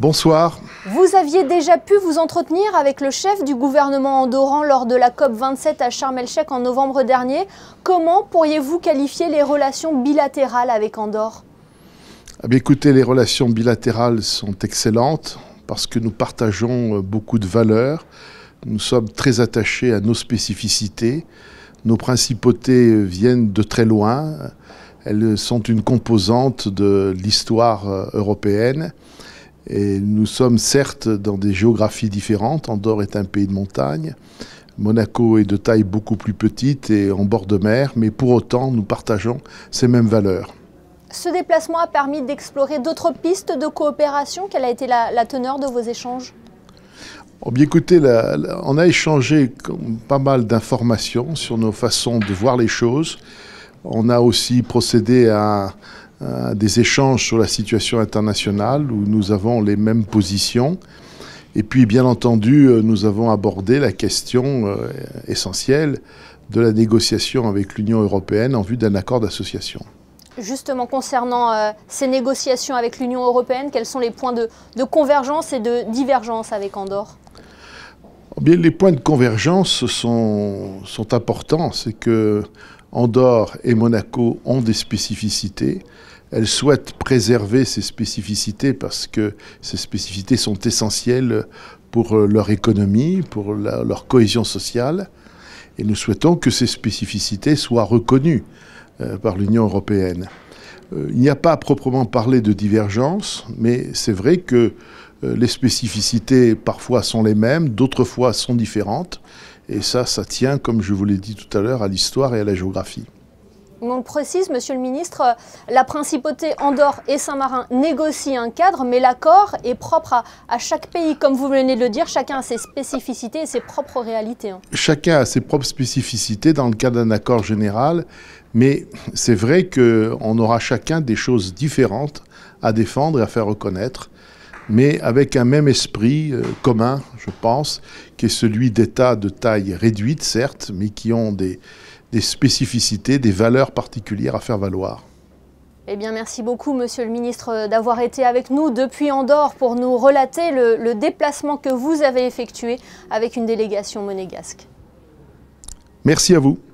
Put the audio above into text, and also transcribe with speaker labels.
Speaker 1: Bonsoir.
Speaker 2: Vous aviez déjà pu vous entretenir avec le chef du gouvernement andorran lors de la COP27 à Sharm el-Sheikh en novembre dernier. Comment pourriez-vous qualifier les relations bilatérales avec Andorre
Speaker 1: eh Écoutez, les relations bilatérales sont excellentes parce que nous partageons euh, beaucoup de valeurs. Nous sommes très attachés à nos spécificités. Nos principautés euh, viennent de très loin. Elles sont une composante de l'histoire euh, européenne nous sommes certes dans des géographies différentes. Andorre est un pays de montagne. Monaco est de taille beaucoup plus petite et en bord de mer, mais pour autant, nous partageons ces mêmes valeurs.
Speaker 2: Ce déplacement a permis d'explorer d'autres pistes de coopération. Quelle a été la, teneur de vos échanges
Speaker 1: oh, bien, écoutez, on a échangé pas mal d'informations sur nos façons de voir les choses, on a aussi procédé à, des échanges sur la situation internationale où nous avons les mêmes positions. Et puis, bien entendu, euh, nous avons abordé la question euh, essentielle de la négociation avec l'Union européenne en vue d'un accord d'association.
Speaker 2: Justement, concernant euh, ces négociations avec l'Union européenne, quels sont les points de, convergence et de divergence avec Andorre
Speaker 1: eh Bien, les points de convergence sont, sont importants. C'est que Andorre et Monaco ont des spécificités. Elles souhaitent préserver ces spécificités parce que ces spécificités sont essentielles pour euh, leur économie, pour leur cohésion sociale. Et nous souhaitons que ces spécificités soient reconnues euh, par l'Union européenne. Euh, il n'y a pas à proprement parler de divergence, mais c'est vrai que les spécificités parfois sont les mêmes, d'autres fois sont différentes. Et ça, ça tient, comme je vous l'ai dit tout à l'heure, à l'histoire et à la géographie.
Speaker 2: On précise, Monsieur le Ministre, euh, la principauté Andorre et Saint-Marin négocient un cadre, mais l'accord est propre à, à, chaque pays. Comme vous venez de le dire, chacun a ses spécificités et ses propres réalités. Hein.
Speaker 1: Chacun a ses propres spécificités dans le cadre d'un accord général, mais c'est vrai qu'on aura chacun des choses différentes à défendre et à faire reconnaître mais avec un même esprit euh, commun, je pense, qui est celui d'États de taille réduite, certes, mais qui ont des, spécificités, des valeurs particulières à faire valoir.
Speaker 2: Eh bien, merci beaucoup, Monsieur le Ministre, d'avoir été avec nous depuis Andorre pour nous relater le, déplacement que vous avez effectué avec une délégation monégasque.
Speaker 1: Merci à vous.